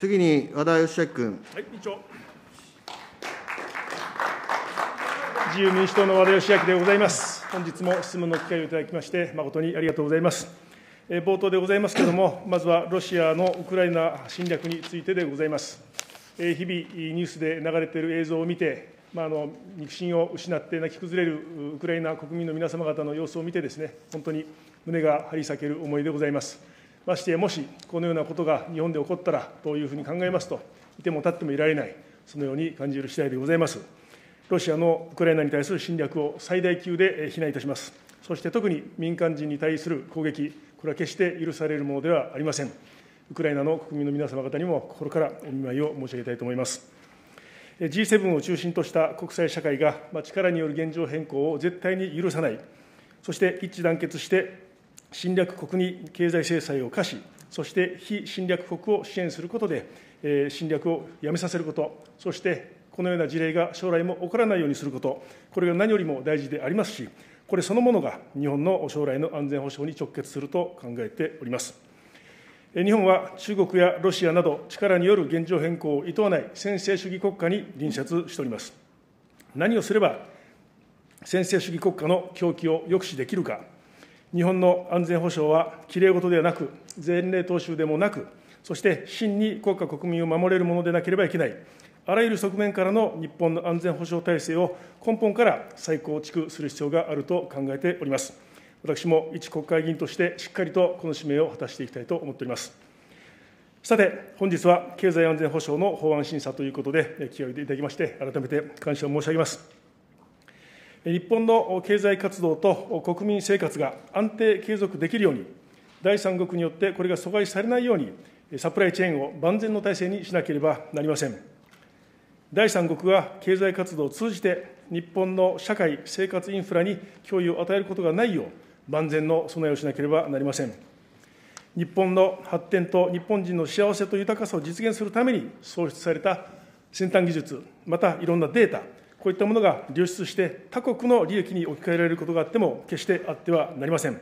次に和田義明君。はい、委員長。自由民主党の和田義明でございます。本日も質問の機会をいただきまして、誠にありがとうございます。え冒頭でございますけれども、まずはロシアのウクライナ侵略についてでございます。え日々、ニュースで流れている映像を見て、まあ、あの肉親を失って泣き崩れるウクライナ国民の皆様方の様子を見てですね、本当に胸が張り裂ける思いでございます。ましてやもしこのようなことが日本で起こったらというふうに考えますと、いても立ってもいられない、そのように感じる次第でございます。ロシアのウクライナに対する侵略を最大級で非難いたします。そして特に民間人に対する攻撃、これは決して許されるものではありません。ウクライナの国民の皆様方にも心からお見舞いを申し上げたいと思います。G7 を中心とした国際社会が力による現状変更を絶対に許さない、そして一致団結して侵略国に経済制裁を科し、そして非侵略国を支援することで、侵略をやめさせること、そしてこのような事例が将来も起こらないようにすること、これが何よりも大事でありますし、これそのものが日本の将来の安全保障に直結すると考えております。日本は中国やロシアなど、力による現状変更を厭わない専制主義国家に隣接しております。何をすれば、専制主義国家の狂気を抑止できるか。日本の安全保障はきれい事ではなく、前例踏襲でもなく、そして真に国家国民を守れるものでなければいけない、あらゆる側面からの日本の安全保障体制を根本から再構築する必要があると考えております。私も一国会議員としてしっかりとこの使命を果たしていきたいと思っております。さて、本日は経済安全保障の法案審査ということで、気を入れていただきまして、改めて感謝を申し上げます。日本の経済活動と国民生活が安定継続できるように、第三国によってこれが阻害されないように、サプライチェーンを万全の体制にしなければなりません。第三国が経済活動を通じて、日本の社会、生活インフラに脅威を与えることがないよう、万全の備えをしなければなりません。日本の発展と日本人の幸せと豊かさを実現するために創出された先端技術、またいろんなデータ、こういったものが流出して他国の利益に置き換えられることがあっても、決してあってはなりません。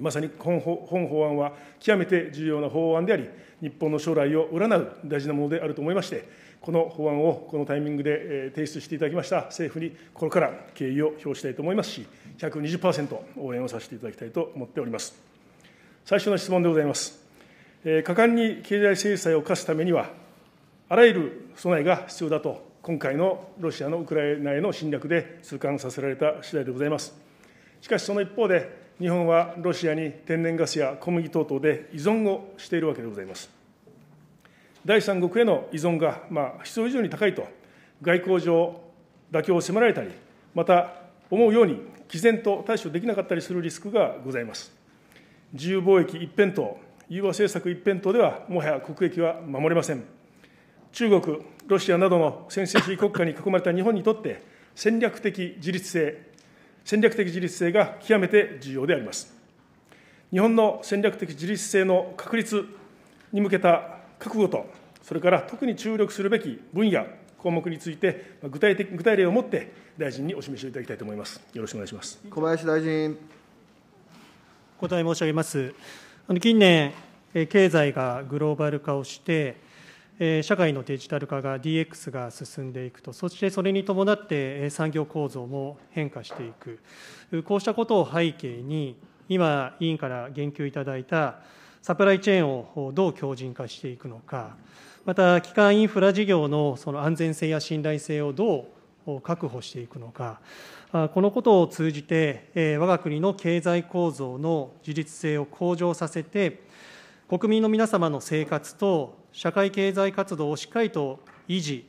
まさに本法案は極めて重要な法案であり、日本の将来を占う大事なものであると思いまして、この法案をこのタイミングで提出していただきました政府にこれから敬意を表したいと思いますし、120%応援をさせていただきたいと思っております。最初の質問でございます。果敢に経済制裁を課すためには、あらゆる備えが必要だと今回のロシアのウクライナへの侵略で痛感させられた次第でございます。しかし、その一方で、日本はロシアに天然ガスや小麦等々で依存をしているわけでございます。第三国への依存が、まあ、必要以上に高いと、外交上、妥協を迫られたり、また思うように毅然と対処できなかったりするリスクがございます。自由貿易一辺倒、融和政策一辺倒では、もはや国益は守れません。中国、ロシアなどの専制主義国家に囲まれた日本にとって、戦略的自立性、戦略的自立性が極めて重要であります。日本の戦略的自立性の確立に向けた覚悟と、それから特に注力するべき分野、項目について、具体的具体例をもって大臣にお示しをいただきたいと思います。よろしくお願いします小林大臣。お答え申し上げます。近年、経済がグローバル化をして、社会のデジタル化が DX が進んでいくと、そしてそれに伴って産業構造も変化していく、こうしたことを背景に、今、委員から言及いただいたサプライチェーンをどう強靭化していくのか、また基幹インフラ事業のその安全性や信頼性をどう確保していくのか、このことを通じて、我が国の経済構造の自立性を向上させて、国民の皆様の生活と社会経済活動をしっかりと維持、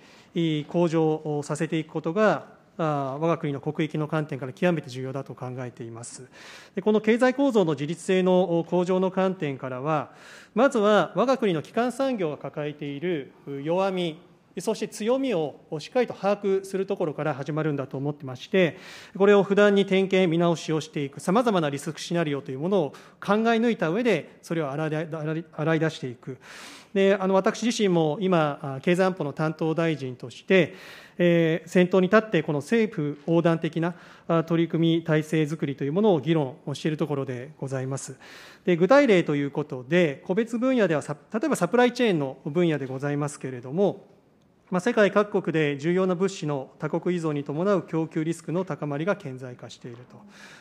向上させていくことが、我が国の国益の観点から極めて重要だと考えています。でこの経済構造の自立性の向上の観点からは、まずは我が国の基幹産業が抱えている弱み、そして強みをしっかりと把握するところから始まるんだと思ってまして、これを不断に点検、見直しをしていく、さまざまなリスクシナリオというものを考え抜いた上で、それを洗い出していく。であの私自身も今、経済安保の担当大臣として、えー、先頭に立って、この政府横断的な取り組み、体制づくりというものを議論をしているところでございます。で具体例ということで、個別分野では、例えばサプライチェーンの分野でございますけれども、まあ、世界各国で重要な物資の他国依存に伴う供給リスクの高まりが顕在化していると。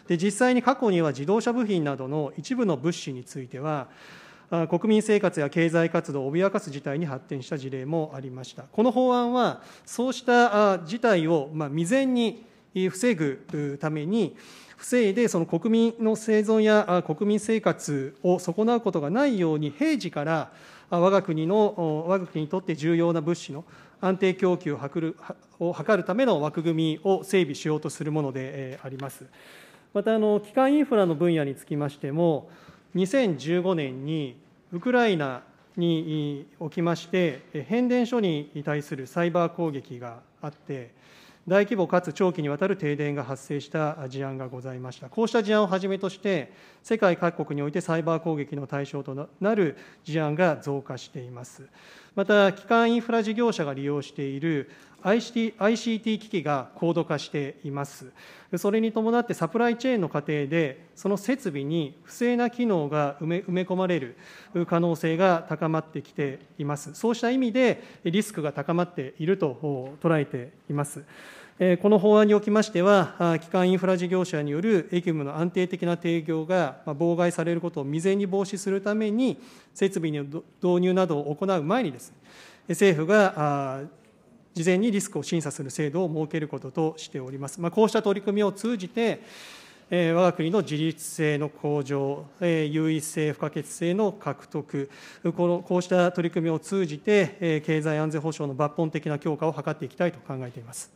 で実際に過去には自動車部品などの一部の物資については、国民生活や経済活動を脅かす事態に発展した事例もありました。この法案は、そうした事態を未然に防ぐために、防いでその国民の生存や国民生活を損なうことがないように、平時から我が国の、我が国にとって重要な物資の安定供給を図るを図るための枠組みを整備しようとするものであります。またあの、機関インフラの分野につきましても、2015年にウクライナにおきまして、変電所に対するサイバー攻撃があって、大規模かつ長期にわたる停電が発生した事案がございました。こうした事案をはじめとして、世界各国においてサイバー攻撃の対象となる事案が増加しています。また、基幹インフラ事業者が利用している ICT, ICT 機器が高度化しています。それに伴ってサプライチェーンの過程で、その設備に不正な機能が埋め埋め込まれる可能性が高まってきています。そうした意味で、リスクが高まっていると捉えています。この法案におきましては、基幹インフラ事業者による駅務の安定的な提供が妨害されることを未然に防止するために、設備の導入などを行う前にです、ね、政府が事前にリスクを審査する制度を設けることとしております。まあ、こうした取り組みを通じて、えー、我が国の自立性の向上、えー、優位性、不可欠性の獲得この、こうした取り組みを通じて、えー、経済安全保障の抜本的な強化を図っていきたいと考えています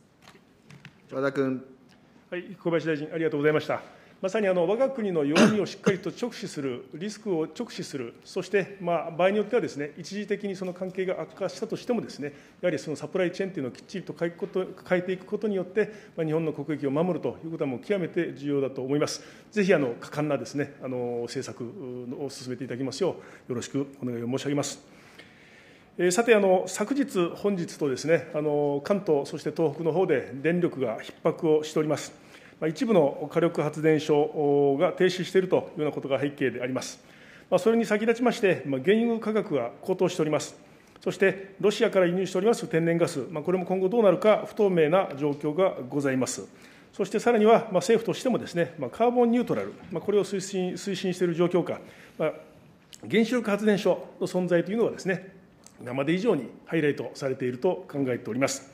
和田君。はい、小林大臣、ありがとうございました。まさにあの我が国の弱みをしっかりと直視する、リスクを直視する、そしてまあ場合によってはです、ね、一時的にその関係が悪化したとしてもです、ね、やはりそのサプライチェーンというのをきっちりと変ええていくことによって、まあ、日本の国益を守るということはもう極めて重要だと思います。ぜひあの果敢なです、ね、あの政策を進めていただきますよう、よろしくお願いを申し上げます。えさてあの、昨日、本日とです、ね、あの関東、そして東北の方で電力が逼迫をしております。一部の火力発電所が停止しているというようなことが背景であります。それに先立ちまして、原油価格が高騰しております。そして、ロシアから輸入しております天然ガス、これも今後どうなるか不透明な状況がございます。そしてさらには、政府としてもですね、カーボンニュートラル、これを推進推進している状況下、原子力発電所の存在というのはですね、今まで以上にハイライトされていると考えております。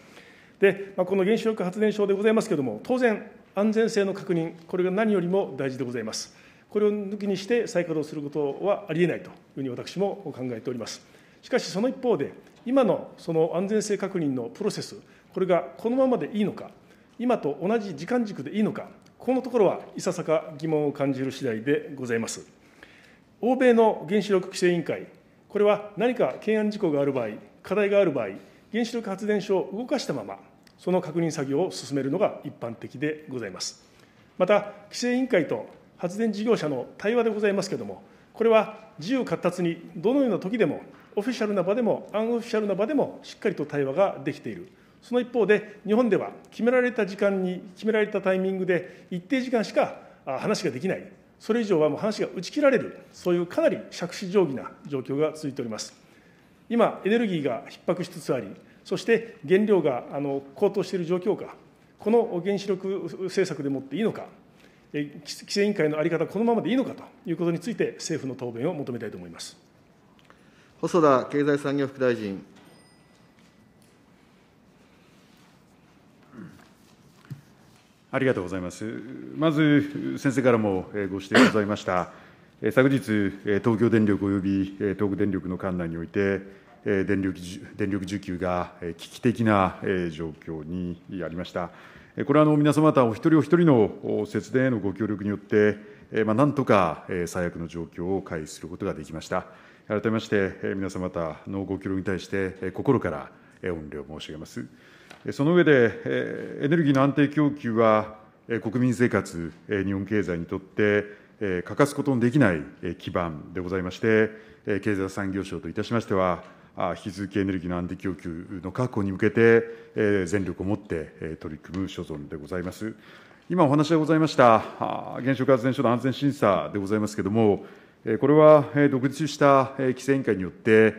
で、この原子力発電所でございますけれども、当然、安全性の確認、これが何よりも大事でございます。これを抜きにして再稼働することはありえないというふうに私も考えております。しかし、その一方で、今のその安全性確認のプロセス、これがこのままでいいのか、今と同じ時間軸でいいのか、このところはいささか疑問を感じる次第でございます。欧米の原子力規制委員会、これは何か懸案事項がある場合、課題がある場合、原子力発電所を動かしたまま、その確認作業を進めるのが一般的でございます。また、規制委員会と発電事業者の対話でございますけれども、これは自由活発に、どのような時でも、オフィシャルな場でも、アンオフィシャルな場でも、しっかりと対話ができている、その一方で、日本では決められた時間に、決められたタイミングで、一定時間しか話ができない、それ以上はもう話が打ち切られる、そういうかなり杓子定規な状況が続いております。今、エネルギーが逼迫しつつあり、そして原料があの高騰している状況か、この原子力政策でもっていいのか、規制委員会の在り方、このままでいいのかということについて、政府の答弁を求めたいと思います細田経済産業副大臣。ありがとうございます。まず、先生からもご指摘ございました、昨日、東京電力および東北電力の管内において、電力電力需給が危機的な状況にありました。これは皆様方お一人お一人の節電へのご協力によって、まあ、なんとか最悪の状況を回避することができました。改めまして、皆様方のご協力に対して、心から御礼を申し上げます。その上で、エネルギーの安定供給は、国民生活、日本経済にとって、欠かすことのできない基盤でございまして、経済産業省といたしましては、引き続きエネルギーの安定供給の確保に向けて、全力を持って取り組む所存でございます。今お話がございました原子力発電所の安全審査でございますけれども、これは独立した規制委員会によって、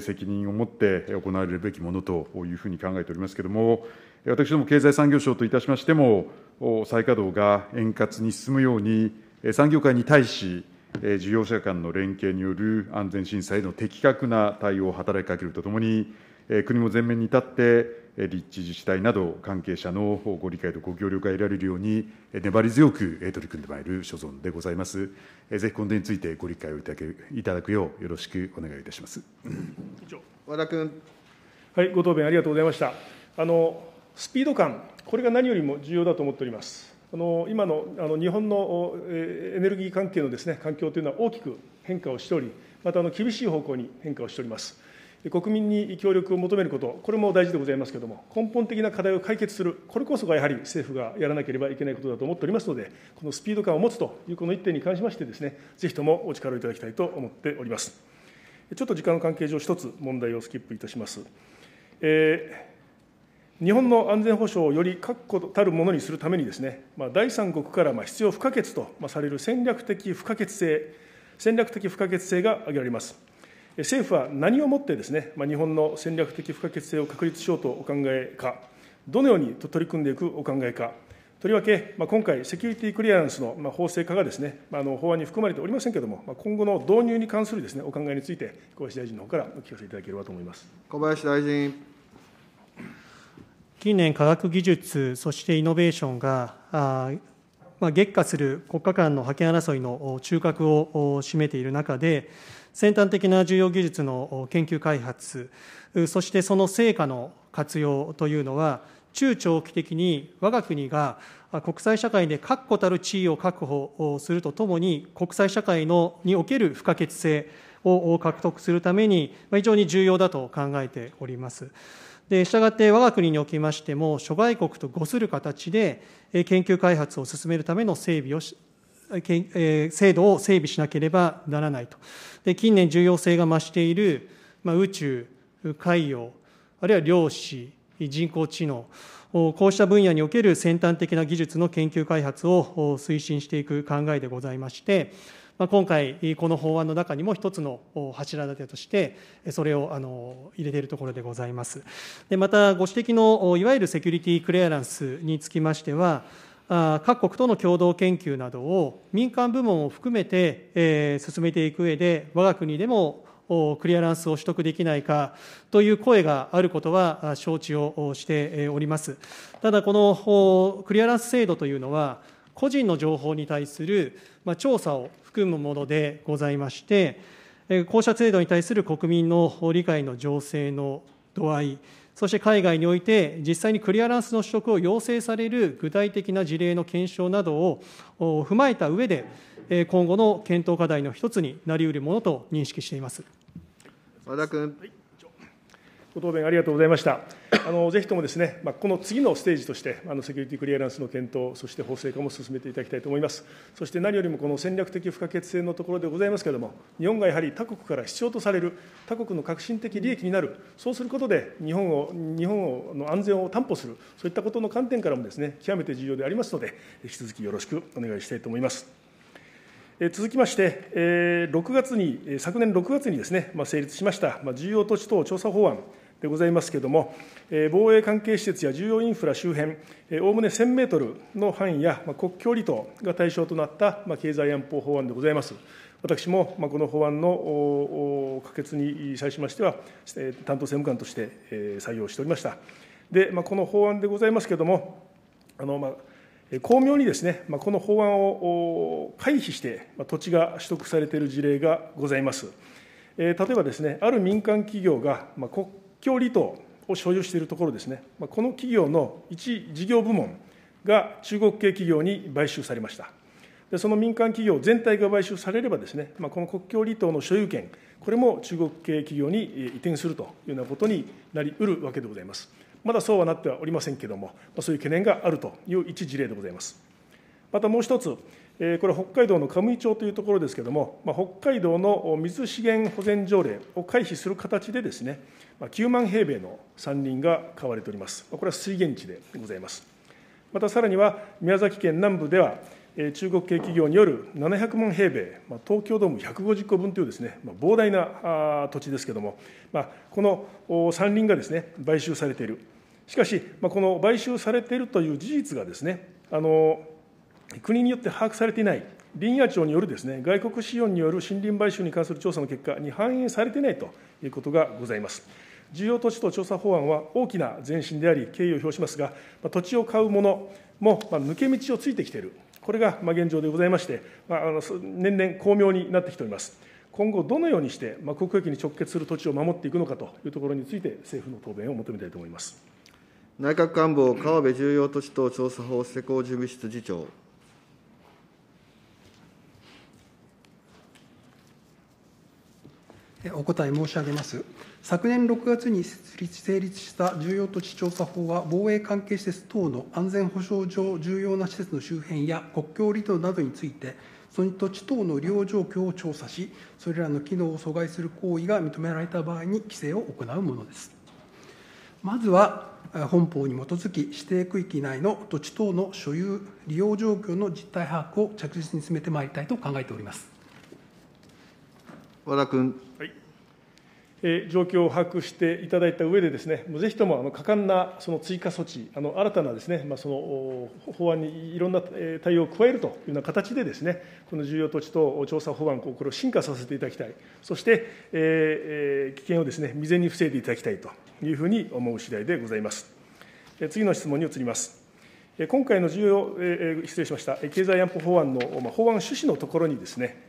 責任を持って行われるべきものというふうに考えておりますけれども、私ども経済産業省といたしましても、再稼働が円滑に進むように、産業界に対し、事業者間の連携による安全審査への的確な対応を働きかけるとともに、国も前面に立って、立地自治体など関係者のご理解とご協力が得られるように、粘り強く取り組んでまいる所存でございます。ぜひ、今度についてご理解をいただけいただくよう、よろしくお願いいたします。和田君。はい、ご答弁ありがとうございました。あのスピード感、これが何よりも重要だと思っております。あの今のあの日本のエネルギー関係のです、ね、環境というのは大きく変化をしており、またあの厳しい方向に変化をしております。国民に協力を求めること、これも大事でございますけれども、根本的な課題を解決する、これこそがやはり政府がやらなければいけないことだと思っておりますので、このスピード感を持つというこの一点に関しましてです、ね、ぜひともお力をいただきたいと思っております。ちょっと時間の関係上、一つ問題をスキップいたします。えー日本の安全保障をより確固たるものにするためにですね、まあ、第三国からまあ必要不可欠とされる戦略的不可欠性、戦略的不可欠性が挙げられます。政府は何をもってですね、まあ、日本の戦略的不可欠性を確立しようとお考えか、どのように取り組んでいくお考えか、とりわけ、まあ、今回、セキュリティクリアランスの法制化がですね、まあ、あ、の法案に含まれておりませんけれども、まあ、今後の導入に関するです、ね、お考えについて、小林大臣の方からお聞かせいただければと思います。小林大臣近年科学技術そしてイノベーションがまあ、激化する国家間の覇権争いの中核を占めている中で、先端的な重要技術の研究開発、そしてその成果の活用というのは、中長期的に我が国が国際社会で確固たる地位を確保するとともに、国際社会のにおける不可欠性を獲得するために、非常に重要だと考えております。で、したがって我が国におきましても、諸外国と誤する形で、研究開発を進めるための整備をし、制度を整備しなければならないと。で、近年重要性が増している、まあ、宇宙、海洋、あるいは量子、人工知能、こうした分野における先端的な技術の研究開発を推進していく考えでございまして、まあ、今回この法案の中にも一つの柱立てとしてそれをあの入れているところでございますでまたご指摘のいわゆるセキュリティクリアランスにつきましては各国との共同研究などを民間部門を含めて、え進めていく上で我が国でもクリアランスを取得できないかという声があることは承知をしております。ただ、このクリアランス制度というのは、個人の情報に対する、ま調査を含むものでございまして、こうした制度に対する国民の理解の情勢の度合い、そして海外において実際にクリアランスの取得を要請される具体的な事例の検証などを踏まえた上で、今後の検討課題の一つになりうるものと認識しています。和田君。ご答弁ありがとうございました。あのぜひともですね、まあ、この次のステージとして、あのセキュリティクリアランスの検討、そして法制化も進めていただきたいと思います。そして何よりもこの戦略的不可欠性のところでございますけれども、日本がやはり他国から必要とされる、他国の革新的利益になる、そうすることで日本を、日本をの安全を担保する、そういったことの観点からもですね、極めて重要でありますので、引き続きよろしくお願いしたいと思います。続きまして、6月に、昨年6月にですね、ま成立しました、ま重要土地等調査法案、でございますけれども、防衛関係施設や重要インフラ周辺、おおむね1000メートルの範囲や国境離島が対象となった経済安保法案でございます。私もこの法案の可決に際しましては、担当政務官として採用しておりました。で、この法案でございますけれども、あのまあ巧妙にですね、この法案を回避して土地が取得されている事例がございます。例えばですね、ある民間企業が国強離島を所有しているところですね、この企業の一事業部門が中国系企業に買収されました。でその民間企業全体が買収されればですね、まあ、この国境離島の所有権、これも中国系企業に移転するというようなことになりうるわけでございます。まだそうはなってはおりませんけれども、そういう懸念があるという一事例でございます。またもう一つ、これ北海道の上イ町というところですけれども、北海道の水資源保全条例を回避する形でですね、9万平米の山林が買われております。これは水源地でございます。またさらには、宮崎県南部では、中国系企業による700万平米、東京ドーム150個分というですね、膨大な土地ですけれども、この山林がですね、買収されている。しかし、この買収されているという事実がですね、あの国によって把握されていない、林野庁によるですね、外国資本による森林買収に関する調査の結果に反映されていないということがございます。重要土地と調査法案は大きな前進であり、敬意を表しますが、土地を買う者も抜け道をついてきている、これが現状でございまして、年々巧妙になってきております。今後、どのようにして国益に直結する土地を守っていくのかというところについて、政府の答弁を求めたいと思います内閣官房川辺重要土地等調査法施行事務室次長。お答え申し上げます。昨年6月に成立した重要土地調査法は、防衛関係施設等の安全保障上重要な施設の周辺や国境離島などについて、その土地等の利用状況を調査し、それらの機能を阻害する行為が認められた場合に規制を行うものです。まずは、本法に基づき指定区域内の土地等の所有、利用状況の実態把握を着実に進めてまいりたいと考えております。和田君。状況を把握していただいたうえで、ぜひとも果敢なその追加措置、新たな法案にいろんな対応を加えるというような形で、この重要土地等調査法案、これを進化させていただきたい、そして危険を未然に防いでいただきたいというふうに思う次第でございます。次の質問に移ります。今回の重要、失礼しました、経済安保法案の法案趣旨のところにですね、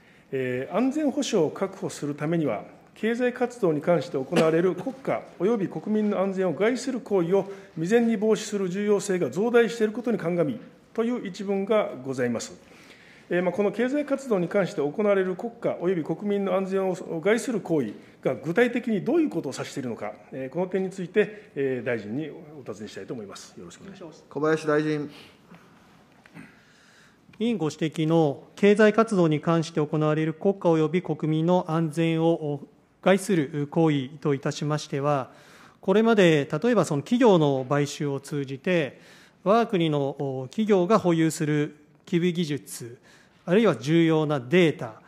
安全保障を確保するためには、経済活動に関して行われる国家及び国民の安全を害する行為を未然に防止する重要性が増大していることに鑑みという一文がございます。えまこの経済活動に関して行われる国家及び国民の安全を害する行為が具体的にどういうことを指しているのか、えこの点について、え大臣にお尋ねしたいと思います。よろしくお願いします。小林大臣。委員ご指摘の経済活動に関して行われる国家及び国民の安全を害する行為といたしましては、これまで例えばその企業の買収を通じて、我が国の企業が保有する基備技術、あるいは重要なデータ、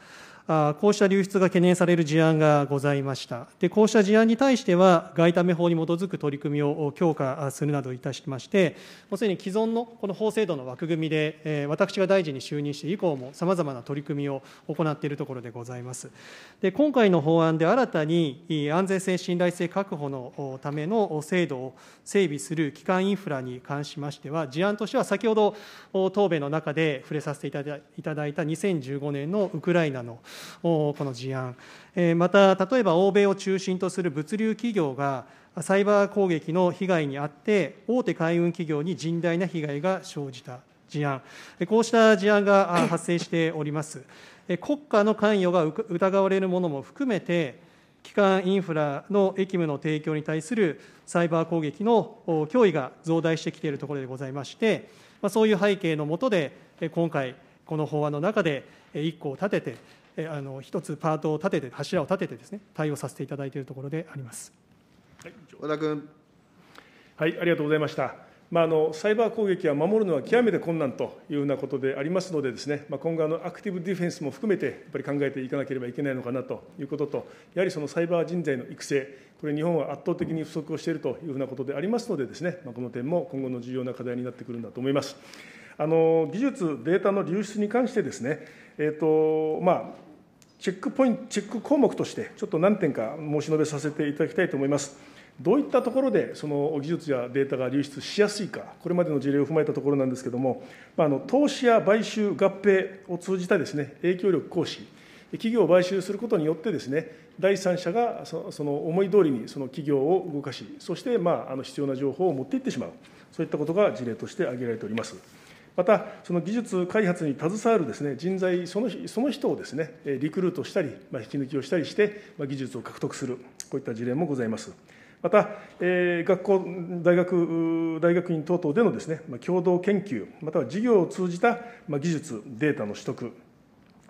あこうした流出が懸念される事案がございましたでこうした事案に対しては外為法に基づく取り組みを強化するなどいたしましてもうすでに既存のこの法制度の枠組みで、え私が大臣に就任して以降もさまざまな取り組みを行っているところでございますで今回の法案で新たに安全性信頼性確保のための制度を整備する基幹インフラに関しましては事案としては先ほど答弁の中で触れさせていただいた2015年のウクライナのこの事案、また例えば欧米を中心とする物流企業が、サイバー攻撃の被害に遭って、大手海運企業に甚大な被害が生じた事案、こうした事案が発生しております。国家の関与が疑われるものも含めて、基幹インフラの役務の提供に対するサイバー攻撃の脅威が増大してきているところでございまして、そういう背景の下で、今回、この法案の中で1個を立てて、えあの一つパートを立てて、柱を立ててですね、対応させていただいているところであります。はい、和田君。はい、ありがとうございました。まあ、あのサイバー攻撃は守るのは極めて困難というようなことでありますのでです、ねまあ、今後あの、アクティブディフェンスも含めてやっぱり考えていかなければいけないのかなということと、やはりそのサイバー人材の育成、これ、日本は圧倒的に不足をしているというふうなことでありますのでですねまあ、この点も今後の重要な課題になってくるんだと思います。あの技術、データの流出に関してですね、えーとまあ、チェックポイント、チェック項目として、ちょっと何点か申し述べさせていただきたいと思います。どういったところでその技術やデータが流出しやすいか、これまでの事例を踏まえたところなんですけれども、まあ、あの投資や買収、合併を通じたです、ね、影響力行使、企業を買収することによって、ですね第三者がその思い通りにその企業を動かし、そしてまああの必要な情報を持っていってしまう、そういったことが事例として挙げられております。また、その技術開発に携わるですね人材そのその人をですねリクルートしたり、まあ、引き抜きをしたりして、まあ、技術を獲得する、こういった事例もございます。また、えー、学校、大学、大学院等々でのですね、まあ、共同研究、または事業を通じた、まあ、技術、データの取得、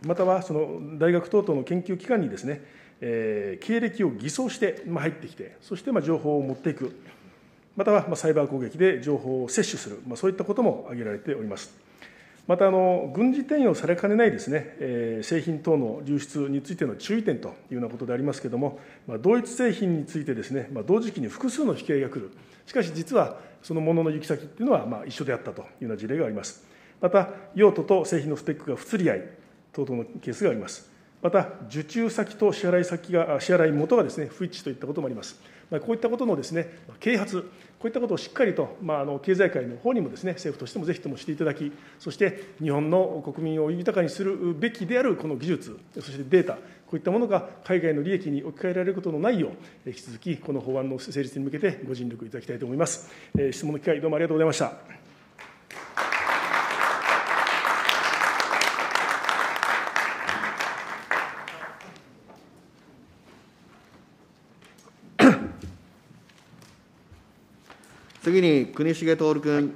またはその大学等々の研究機関にですね、えー、経歴を偽装して、まあ、入ってきて、そしてまあ情報を持っていく。またはサイバー攻撃で情報を摂取する、まそういったことも挙げられております。またあの、軍事転用されかねないですね、え製品等の流出についての注意点というようなことでありますけれども、ま同一製品についてですね、ま同時期に複数の引き合いが来る、しかし実はそのものの行き先というのはま一緒であったというような事例があります。また、用途と製品のスペックが不釣り合い等々のケースがあります。また、受注先と支払い先が支払い元がですね不一致といったこともあります。こういったことのです、ね、啓発、こういったことをしっかりと、まあ、あの経済界の方にもです、ね、政府としてもぜひともしていただき、そして日本の国民を豊かにするべきであるこの技術、そしてデータ、こういったものが海外の利益に置き換えられることのないよう、引き続きこの法案の成立に向けてご尽力いただきたいと思います。質問の機会、どうもありがとうございました。次に国重徹君。